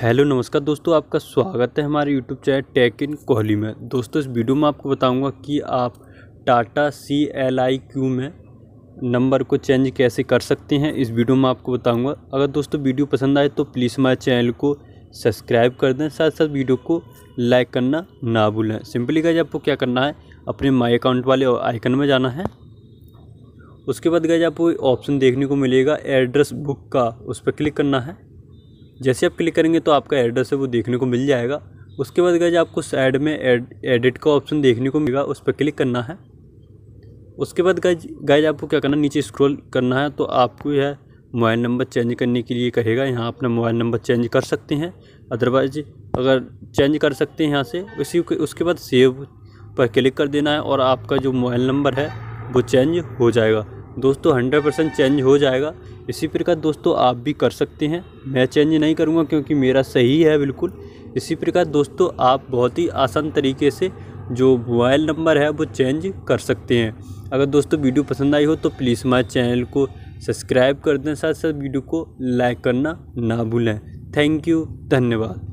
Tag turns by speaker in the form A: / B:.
A: hello नमस्कार दोस्तों आपका स्वागत है हमारे YouTube channel tech in Kohli में दोस्तों इस वीडियो में आपको बताऊंगा कि आप Tata C L I Q में नंबर को चेंज कैसे कर सकते हैं इस वीडियो में आपको बताऊंगा अगर दोस्तों वीडियो पसंद आए तो प्लीज़ हमारे चैनल को सब्सक्राइब कर दें साथ साथ वीडियो को लाइक करना ना भूलें सिंपली गज आपको क्या करना है अपने माई अकाउंट वाले आइकन में जाना है उसके बाद गज आपको ऑप्शन देखने को मिलेगा एड्रेस बुक का उस पर क्लिक करना है जैसे आप क्लिक करेंगे तो आपका एड्रेस है वो देखने को मिल जाएगा उसके बाद गए आपको साइड में एडिट का ऑप्शन देखने को मिलेगा उस पर क्लिक करना है उसके बाद गए गए आपको क्या करना नीचे स्क्रॉल करना है तो आपको यह मोबाइल नंबर चेंज करने के लिए कहेगा यहाँ अपना मोबाइल नंबर चेंज कर सकते हैं अदरवाइज अगर चेंज कर सकते हैं यहाँ से उसी उसके बाद सेव पर क्लिक कर देना है और आपका जो मोबाइल नंबर है वो चेंज हो जाएगा दोस्तों हंड्रेड परसेंट चेंज हो जाएगा इसी प्रकार दोस्तों आप भी कर सकते हैं मैं चेंज नहीं करूँगा क्योंकि मेरा सही है बिल्कुल इसी प्रकार दोस्तों आप बहुत ही आसान तरीके से जो मोबाइल नंबर है वो चेंज कर सकते हैं अगर दोस्तों वीडियो पसंद आई हो तो प्लीज़ हमारे चैनल को सब्सक्राइब कर दें साथ साथ वीडियो को लाइक करना ना भूलें थैंक यू धन्यवाद